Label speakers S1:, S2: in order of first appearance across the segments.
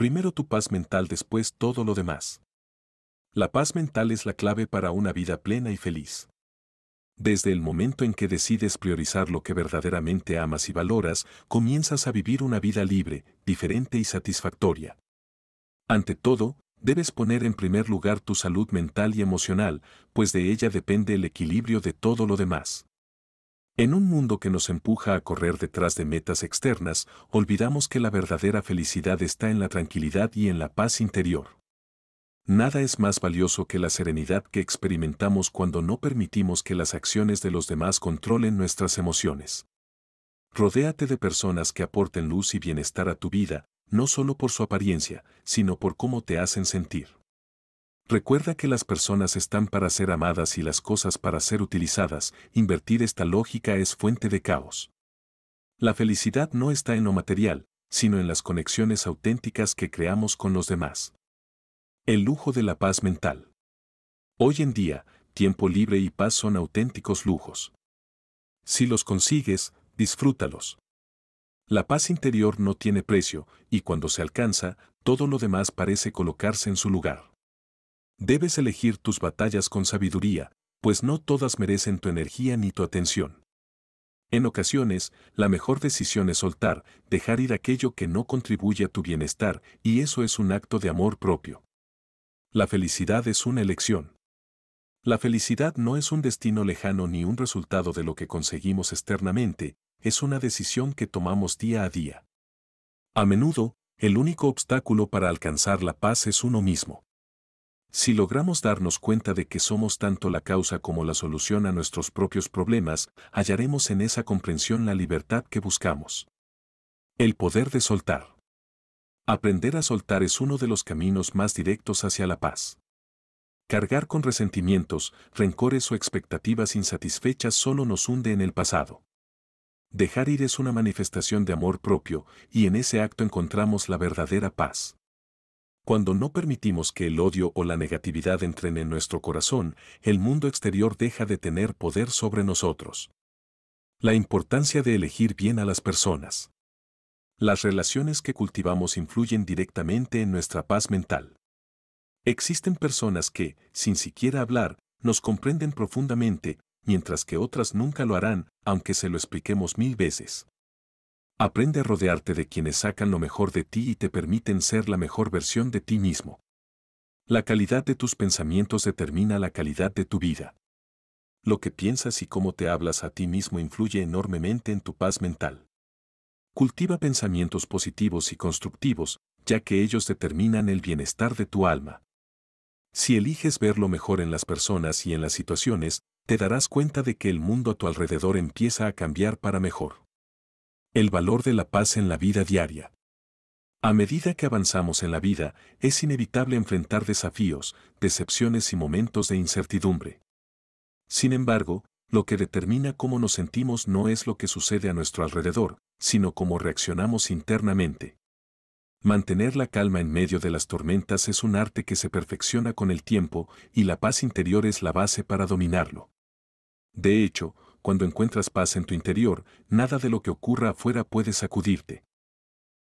S1: Primero tu paz mental, después todo lo demás. La paz mental es la clave para una vida plena y feliz. Desde el momento en que decides priorizar lo que verdaderamente amas y valoras, comienzas a vivir una vida libre, diferente y satisfactoria. Ante todo, debes poner en primer lugar tu salud mental y emocional, pues de ella depende el equilibrio de todo lo demás. En un mundo que nos empuja a correr detrás de metas externas, olvidamos que la verdadera felicidad está en la tranquilidad y en la paz interior. Nada es más valioso que la serenidad que experimentamos cuando no permitimos que las acciones de los demás controlen nuestras emociones. Rodéate de personas que aporten luz y bienestar a tu vida, no solo por su apariencia, sino por cómo te hacen sentir. Recuerda que las personas están para ser amadas y las cosas para ser utilizadas, invertir esta lógica es fuente de caos. La felicidad no está en lo material, sino en las conexiones auténticas que creamos con los demás. El lujo de la paz mental. Hoy en día, tiempo libre y paz son auténticos lujos. Si los consigues, disfrútalos. La paz interior no tiene precio, y cuando se alcanza, todo lo demás parece colocarse en su lugar. Debes elegir tus batallas con sabiduría, pues no todas merecen tu energía ni tu atención. En ocasiones, la mejor decisión es soltar, dejar ir aquello que no contribuye a tu bienestar, y eso es un acto de amor propio. La felicidad es una elección. La felicidad no es un destino lejano ni un resultado de lo que conseguimos externamente, es una decisión que tomamos día a día. A menudo, el único obstáculo para alcanzar la paz es uno mismo. Si logramos darnos cuenta de que somos tanto la causa como la solución a nuestros propios problemas, hallaremos en esa comprensión la libertad que buscamos. El poder de soltar. Aprender a soltar es uno de los caminos más directos hacia la paz. Cargar con resentimientos, rencores o expectativas insatisfechas solo nos hunde en el pasado. Dejar ir es una manifestación de amor propio, y en ese acto encontramos la verdadera paz. Cuando no permitimos que el odio o la negatividad entren en nuestro corazón, el mundo exterior deja de tener poder sobre nosotros. La importancia de elegir bien a las personas. Las relaciones que cultivamos influyen directamente en nuestra paz mental. Existen personas que, sin siquiera hablar, nos comprenden profundamente, mientras que otras nunca lo harán, aunque se lo expliquemos mil veces. Aprende a rodearte de quienes sacan lo mejor de ti y te permiten ser la mejor versión de ti mismo. La calidad de tus pensamientos determina la calidad de tu vida. Lo que piensas y cómo te hablas a ti mismo influye enormemente en tu paz mental. Cultiva pensamientos positivos y constructivos, ya que ellos determinan el bienestar de tu alma. Si eliges ver lo mejor en las personas y en las situaciones, te darás cuenta de que el mundo a tu alrededor empieza a cambiar para mejor. El valor de la paz en la vida diaria. A medida que avanzamos en la vida, es inevitable enfrentar desafíos, decepciones y momentos de incertidumbre. Sin embargo, lo que determina cómo nos sentimos no es lo que sucede a nuestro alrededor, sino cómo reaccionamos internamente. Mantener la calma en medio de las tormentas es un arte que se perfecciona con el tiempo y la paz interior es la base para dominarlo. De hecho, cuando encuentras paz en tu interior, nada de lo que ocurra afuera puede sacudirte.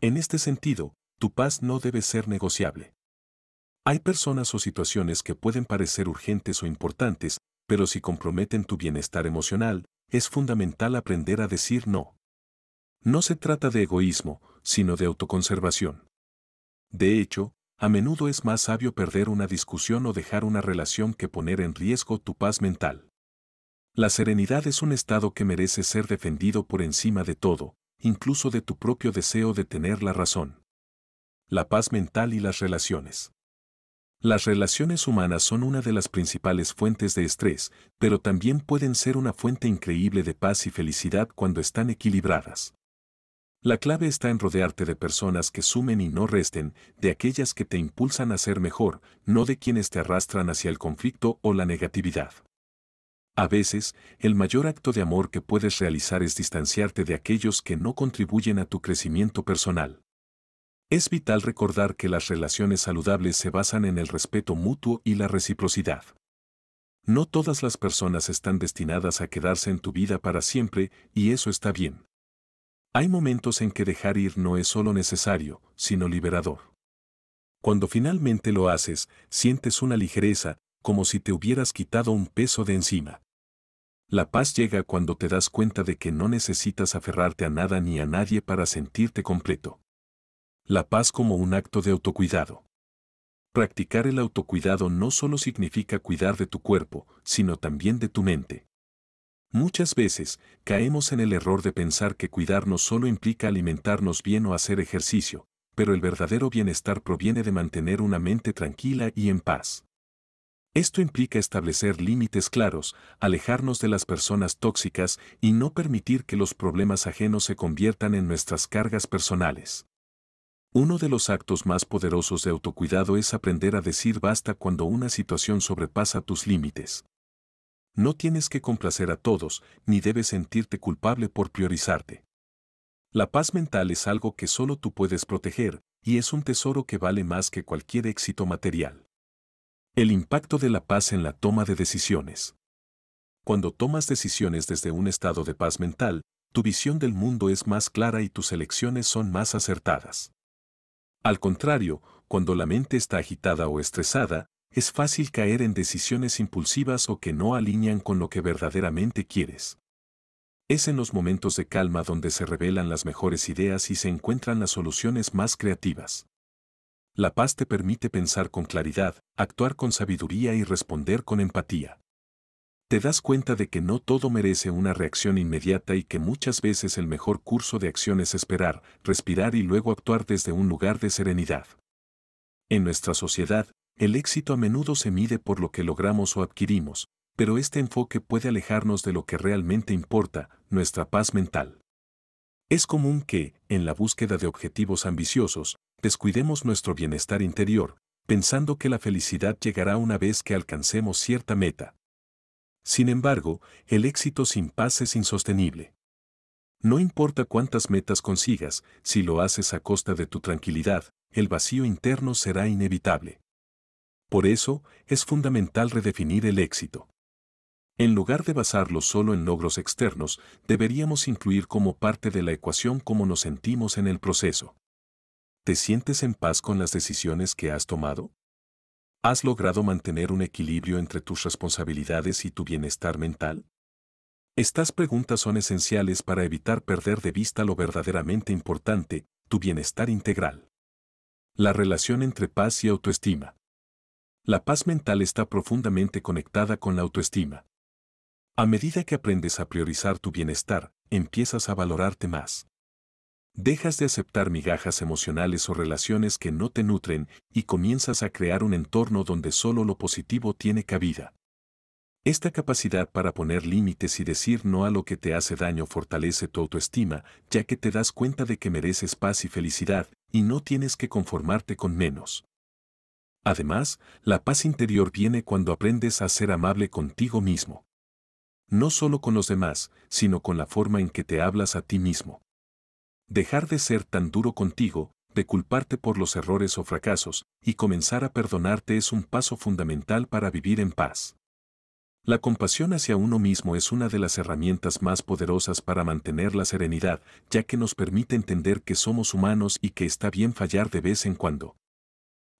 S1: En este sentido, tu paz no debe ser negociable. Hay personas o situaciones que pueden parecer urgentes o importantes, pero si comprometen tu bienestar emocional, es fundamental aprender a decir no. No se trata de egoísmo, sino de autoconservación. De hecho, a menudo es más sabio perder una discusión o dejar una relación que poner en riesgo tu paz mental. La serenidad es un estado que merece ser defendido por encima de todo, incluso de tu propio deseo de tener la razón. La paz mental y las relaciones. Las relaciones humanas son una de las principales fuentes de estrés, pero también pueden ser una fuente increíble de paz y felicidad cuando están equilibradas. La clave está en rodearte de personas que sumen y no resten, de aquellas que te impulsan a ser mejor, no de quienes te arrastran hacia el conflicto o la negatividad. A veces, el mayor acto de amor que puedes realizar es distanciarte de aquellos que no contribuyen a tu crecimiento personal. Es vital recordar que las relaciones saludables se basan en el respeto mutuo y la reciprocidad. No todas las personas están destinadas a quedarse en tu vida para siempre, y eso está bien. Hay momentos en que dejar ir no es solo necesario, sino liberador. Cuando finalmente lo haces, sientes una ligereza, como si te hubieras quitado un peso de encima. La paz llega cuando te das cuenta de que no necesitas aferrarte a nada ni a nadie para sentirte completo. La paz como un acto de autocuidado. Practicar el autocuidado no solo significa cuidar de tu cuerpo, sino también de tu mente. Muchas veces caemos en el error de pensar que cuidarnos solo implica alimentarnos bien o hacer ejercicio, pero el verdadero bienestar proviene de mantener una mente tranquila y en paz. Esto implica establecer límites claros, alejarnos de las personas tóxicas y no permitir que los problemas ajenos se conviertan en nuestras cargas personales. Uno de los actos más poderosos de autocuidado es aprender a decir basta cuando una situación sobrepasa tus límites. No tienes que complacer a todos, ni debes sentirte culpable por priorizarte. La paz mental es algo que solo tú puedes proteger, y es un tesoro que vale más que cualquier éxito material. El impacto de la paz en la toma de decisiones. Cuando tomas decisiones desde un estado de paz mental, tu visión del mundo es más clara y tus elecciones son más acertadas. Al contrario, cuando la mente está agitada o estresada, es fácil caer en decisiones impulsivas o que no alinean con lo que verdaderamente quieres. Es en los momentos de calma donde se revelan las mejores ideas y se encuentran las soluciones más creativas. La paz te permite pensar con claridad, actuar con sabiduría y responder con empatía. Te das cuenta de que no todo merece una reacción inmediata y que muchas veces el mejor curso de acción es esperar, respirar y luego actuar desde un lugar de serenidad. En nuestra sociedad, el éxito a menudo se mide por lo que logramos o adquirimos, pero este enfoque puede alejarnos de lo que realmente importa, nuestra paz mental. Es común que, en la búsqueda de objetivos ambiciosos, descuidemos nuestro bienestar interior, pensando que la felicidad llegará una vez que alcancemos cierta meta. Sin embargo, el éxito sin paz es insostenible. No importa cuántas metas consigas, si lo haces a costa de tu tranquilidad, el vacío interno será inevitable. Por eso, es fundamental redefinir el éxito. En lugar de basarlo solo en logros externos, deberíamos incluir como parte de la ecuación cómo nos sentimos en el proceso. ¿Te sientes en paz con las decisiones que has tomado? ¿Has logrado mantener un equilibrio entre tus responsabilidades y tu bienestar mental? Estas preguntas son esenciales para evitar perder de vista lo verdaderamente importante, tu bienestar integral. La relación entre paz y autoestima. La paz mental está profundamente conectada con la autoestima. A medida que aprendes a priorizar tu bienestar, empiezas a valorarte más. Dejas de aceptar migajas emocionales o relaciones que no te nutren y comienzas a crear un entorno donde solo lo positivo tiene cabida. Esta capacidad para poner límites y decir no a lo que te hace daño fortalece tu autoestima, ya que te das cuenta de que mereces paz y felicidad, y no tienes que conformarte con menos. Además, la paz interior viene cuando aprendes a ser amable contigo mismo. No solo con los demás, sino con la forma en que te hablas a ti mismo dejar de ser tan duro contigo, de culparte por los errores o fracasos, y comenzar a perdonarte es un paso fundamental para vivir en paz. La compasión hacia uno mismo es una de las herramientas más poderosas para mantener la serenidad, ya que nos permite entender que somos humanos y que está bien fallar de vez en cuando.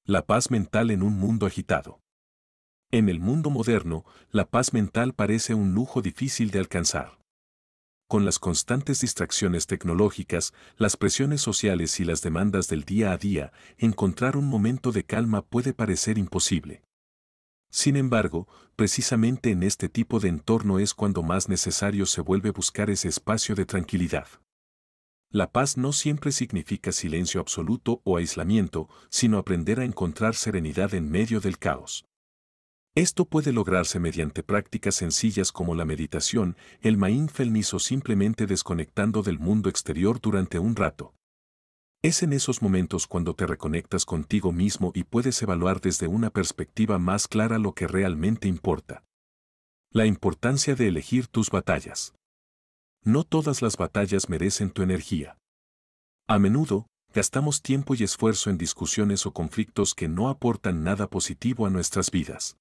S1: La paz mental en un mundo agitado. En el mundo moderno, la paz mental parece un lujo difícil de alcanzar con las constantes distracciones tecnológicas, las presiones sociales y las demandas del día a día, encontrar un momento de calma puede parecer imposible. Sin embargo, precisamente en este tipo de entorno es cuando más necesario se vuelve buscar ese espacio de tranquilidad. La paz no siempre significa silencio absoluto o aislamiento, sino aprender a encontrar serenidad en medio del caos. Esto puede lograrse mediante prácticas sencillas como la meditación, el mindfulness o simplemente desconectando del mundo exterior durante un rato. Es en esos momentos cuando te reconectas contigo mismo y puedes evaluar desde una perspectiva más clara lo que realmente importa. La importancia de elegir tus batallas. No todas las batallas merecen tu energía. A menudo, gastamos tiempo y esfuerzo en discusiones o conflictos que no aportan nada positivo a nuestras vidas.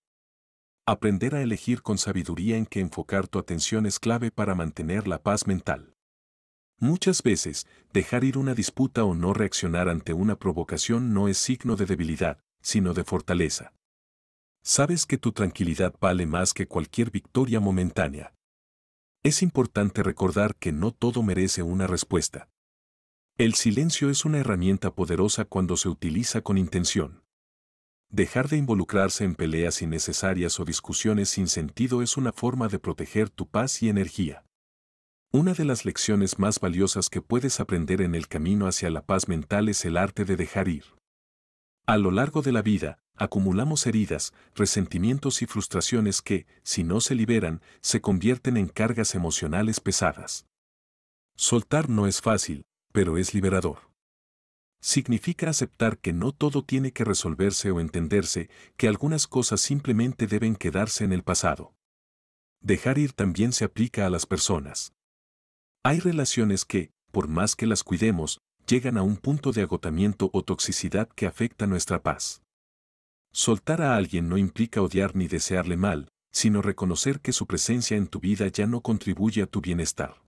S1: Aprender a elegir con sabiduría en qué enfocar tu atención es clave para mantener la paz mental. Muchas veces, dejar ir una disputa o no reaccionar ante una provocación no es signo de debilidad, sino de fortaleza. Sabes que tu tranquilidad vale más que cualquier victoria momentánea. Es importante recordar que no todo merece una respuesta. El silencio es una herramienta poderosa cuando se utiliza con intención. Dejar de involucrarse en peleas innecesarias o discusiones sin sentido es una forma de proteger tu paz y energía. Una de las lecciones más valiosas que puedes aprender en el camino hacia la paz mental es el arte de dejar ir. A lo largo de la vida, acumulamos heridas, resentimientos y frustraciones que, si no se liberan, se convierten en cargas emocionales pesadas. Soltar no es fácil, pero es liberador. Significa aceptar que no todo tiene que resolverse o entenderse, que algunas cosas simplemente deben quedarse en el pasado. Dejar ir también se aplica a las personas. Hay relaciones que, por más que las cuidemos, llegan a un punto de agotamiento o toxicidad que afecta nuestra paz. Soltar a alguien no implica odiar ni desearle mal, sino reconocer que su presencia en tu vida ya no contribuye a tu bienestar.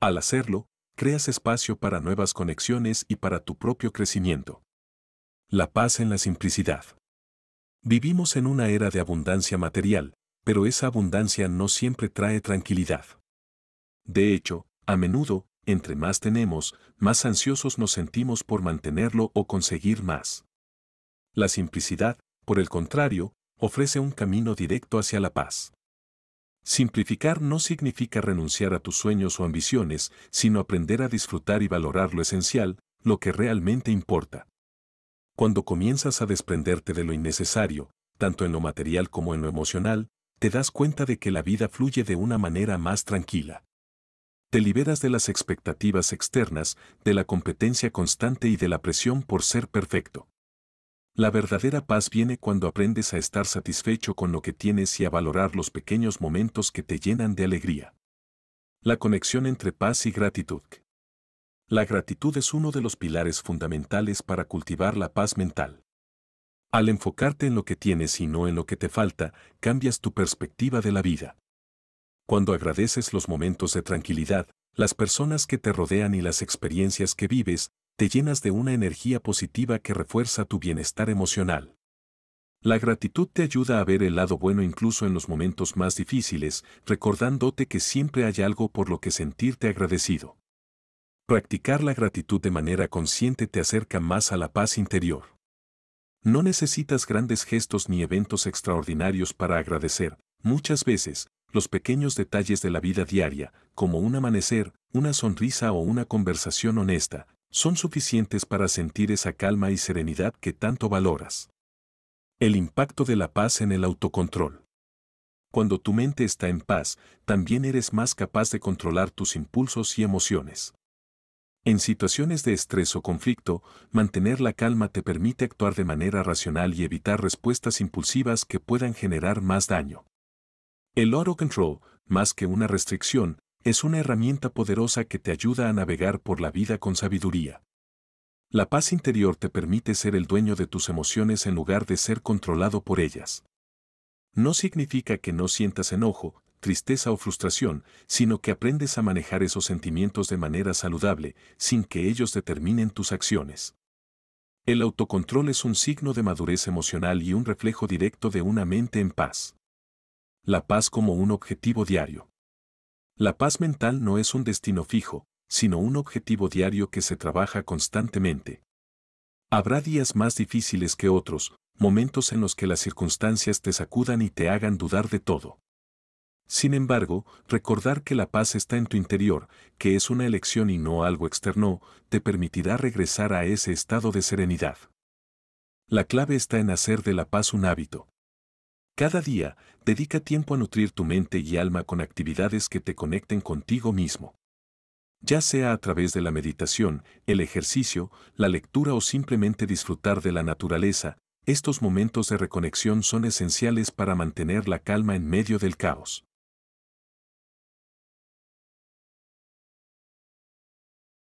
S1: Al hacerlo, creas espacio para nuevas conexiones y para tu propio crecimiento. La paz en la simplicidad. Vivimos en una era de abundancia material, pero esa abundancia no siempre trae tranquilidad. De hecho, a menudo, entre más tenemos, más ansiosos nos sentimos por mantenerlo o conseguir más. La simplicidad, por el contrario, ofrece un camino directo hacia la paz. Simplificar no significa renunciar a tus sueños o ambiciones, sino aprender a disfrutar y valorar lo esencial, lo que realmente importa. Cuando comienzas a desprenderte de lo innecesario, tanto en lo material como en lo emocional, te das cuenta de que la vida fluye de una manera más tranquila. Te liberas de las expectativas externas, de la competencia constante y de la presión por ser perfecto. La verdadera paz viene cuando aprendes a estar satisfecho con lo que tienes y a valorar los pequeños momentos que te llenan de alegría. La conexión entre paz y gratitud. La gratitud es uno de los pilares fundamentales para cultivar la paz mental. Al enfocarte en lo que tienes y no en lo que te falta, cambias tu perspectiva de la vida. Cuando agradeces los momentos de tranquilidad, las personas que te rodean y las experiencias que vives, te llenas de una energía positiva que refuerza tu bienestar emocional. La gratitud te ayuda a ver el lado bueno incluso en los momentos más difíciles, recordándote que siempre hay algo por lo que sentirte agradecido. Practicar la gratitud de manera consciente te acerca más a la paz interior. No necesitas grandes gestos ni eventos extraordinarios para agradecer. Muchas veces, los pequeños detalles de la vida diaria, como un amanecer, una sonrisa o una conversación honesta, son suficientes para sentir esa calma y serenidad que tanto valoras. El impacto de la paz en el autocontrol. Cuando tu mente está en paz, también eres más capaz de controlar tus impulsos y emociones. En situaciones de estrés o conflicto, mantener la calma te permite actuar de manera racional y evitar respuestas impulsivas que puedan generar más daño. El autocontrol, control, más que una restricción, es una herramienta poderosa que te ayuda a navegar por la vida con sabiduría. La paz interior te permite ser el dueño de tus emociones en lugar de ser controlado por ellas. No significa que no sientas enojo, tristeza o frustración, sino que aprendes a manejar esos sentimientos de manera saludable, sin que ellos determinen tus acciones. El autocontrol es un signo de madurez emocional y un reflejo directo de una mente en paz. La paz como un objetivo diario. La paz mental no es un destino fijo, sino un objetivo diario que se trabaja constantemente. Habrá días más difíciles que otros, momentos en los que las circunstancias te sacudan y te hagan dudar de todo. Sin embargo, recordar que la paz está en tu interior, que es una elección y no algo externo, te permitirá regresar a ese estado de serenidad. La clave está en hacer de la paz un hábito, cada día, dedica tiempo a nutrir tu mente y alma con actividades que te conecten contigo mismo. Ya sea a través de la meditación, el ejercicio, la lectura o simplemente disfrutar de la naturaleza, estos momentos de reconexión son esenciales para mantener la calma en medio del caos.